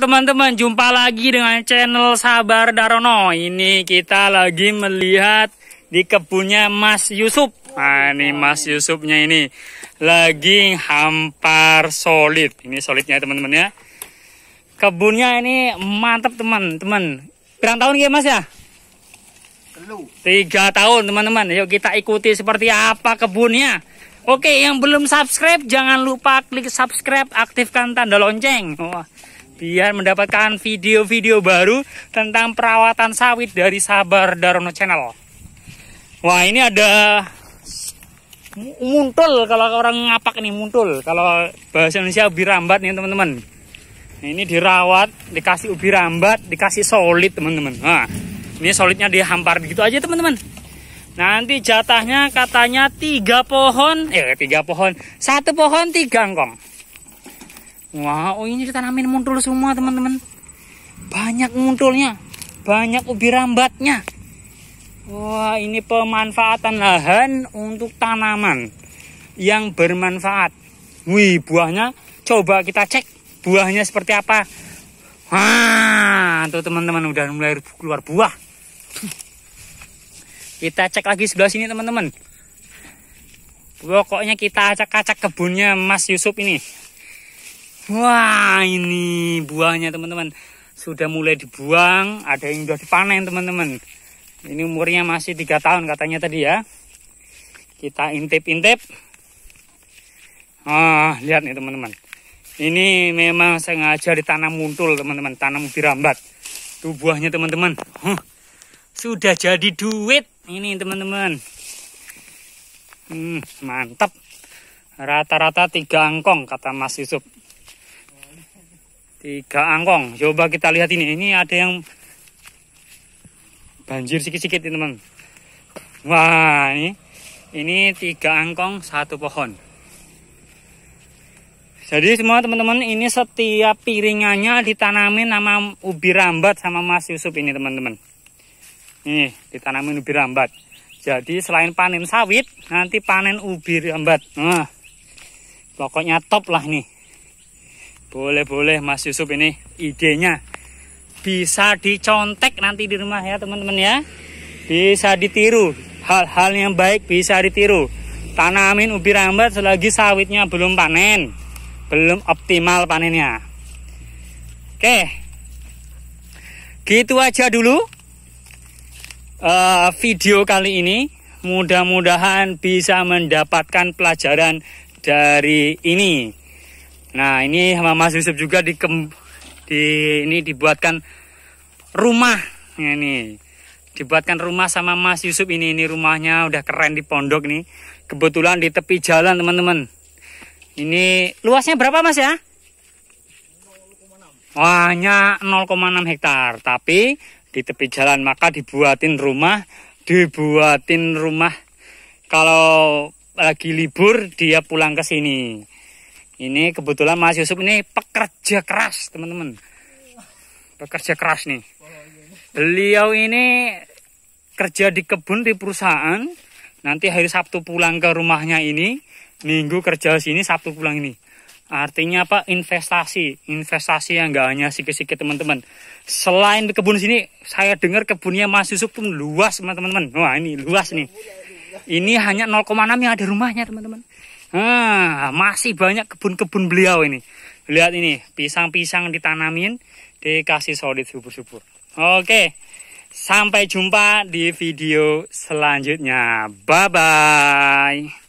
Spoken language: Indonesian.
teman-teman, jumpa lagi dengan channel Sabar Darono. Ini kita lagi melihat di kebunnya Mas Yusuf. Nah, ini Mas Yusufnya ini lagi hampar solid. Ini solidnya teman-teman ya. Kebunnya ini mantap teman-teman. Berapa tahun ya Mas ya? Tiga tahun teman-teman. Yuk kita ikuti seperti apa kebunnya. Oke, yang belum subscribe jangan lupa klik subscribe, aktifkan tanda lonceng. Wah biar mendapatkan video-video baru tentang perawatan sawit dari Sabar Darono Channel. Wah ini ada muntul kalau orang ngapak ini muntul kalau bahasa Indonesia ubi rambat nih teman-teman. ini dirawat, dikasih ubi rambat, dikasih solid teman-teman. Nah, ini solidnya dihampar begitu aja teman-teman. Nanti jatahnya katanya tiga pohon, eh tiga pohon, satu pohon tiga angkong. Wow, oh, ini ditanamin muncul semua teman-teman. Banyak munculnya, banyak ubi rambatnya. Wah, ini pemanfaatan lahan untuk tanaman yang bermanfaat. Wih, buahnya coba kita cek buahnya seperti apa. Wah, tuh teman-teman udah mulai keluar buah. Kita cek lagi sebelah sini teman-teman. Pokoknya kita acak-acak kebunnya Mas Yusuf ini. Wah, ini buahnya teman-teman. Sudah mulai dibuang, ada yang sudah dipanen teman-teman. Ini umurnya masih tiga tahun katanya tadi ya. Kita intip-intip. Ah, lihat nih teman-teman. Ini memang sengaja ditanam muntul teman-teman, tanam dirambat. Itu buahnya teman-teman. Huh, sudah jadi duit ini teman-teman. Hmm, mantap. Rata-rata tiga angkong kata Mas Yusuf tiga angkong coba kita lihat ini ini ada yang banjir sikit-sikit ini teman wah ini ini tiga angkong satu pohon jadi semua teman-teman ini setiap piringannya ditanami nama ubi rambat sama Mas Yusuf ini teman-teman ini ditanami ubi rambat jadi selain panen sawit nanti panen ubi rambat nah, pokoknya top lah nih boleh-boleh Mas Yusuf ini idenya. Bisa dicontek nanti di rumah ya teman-teman ya. Bisa ditiru. Hal-hal yang baik bisa ditiru. Tanamin ubi rambat selagi sawitnya belum panen. Belum optimal panennya. Oke. Gitu aja dulu uh, video kali ini. Mudah-mudahan bisa mendapatkan pelajaran dari ini. Nah ini sama Mas Yusuf juga di, di ini dibuatkan rumah nah, ini dibuatkan rumah sama Mas Yusuf ini ini rumahnya udah keren di pondok nih kebetulan di tepi jalan teman-teman ini luasnya berapa Mas ya? hanya 0,6 hektar tapi di tepi jalan maka dibuatin rumah dibuatin rumah kalau lagi libur dia pulang ke sini ini kebetulan Mas Yusuf ini pekerja keras, teman-teman. Pekerja keras nih. Beliau ini kerja di kebun di perusahaan. Nanti hari Sabtu pulang ke rumahnya ini, minggu kerja sini, Sabtu pulang ini. Artinya apa? Investasi, investasi yang enggak hanya sikit-sikit teman-teman. Selain di kebun sini, saya dengar kebunnya Mas Yusuf pun luas teman-teman. Wah ini luas nih. Ini hanya 0,6 yang ada rumahnya teman-teman. Nah, masih banyak kebun-kebun beliau ini. Lihat ini, pisang-pisang ditanamin, dikasih solid subur-subur. Oke, sampai jumpa di video selanjutnya. Bye-bye.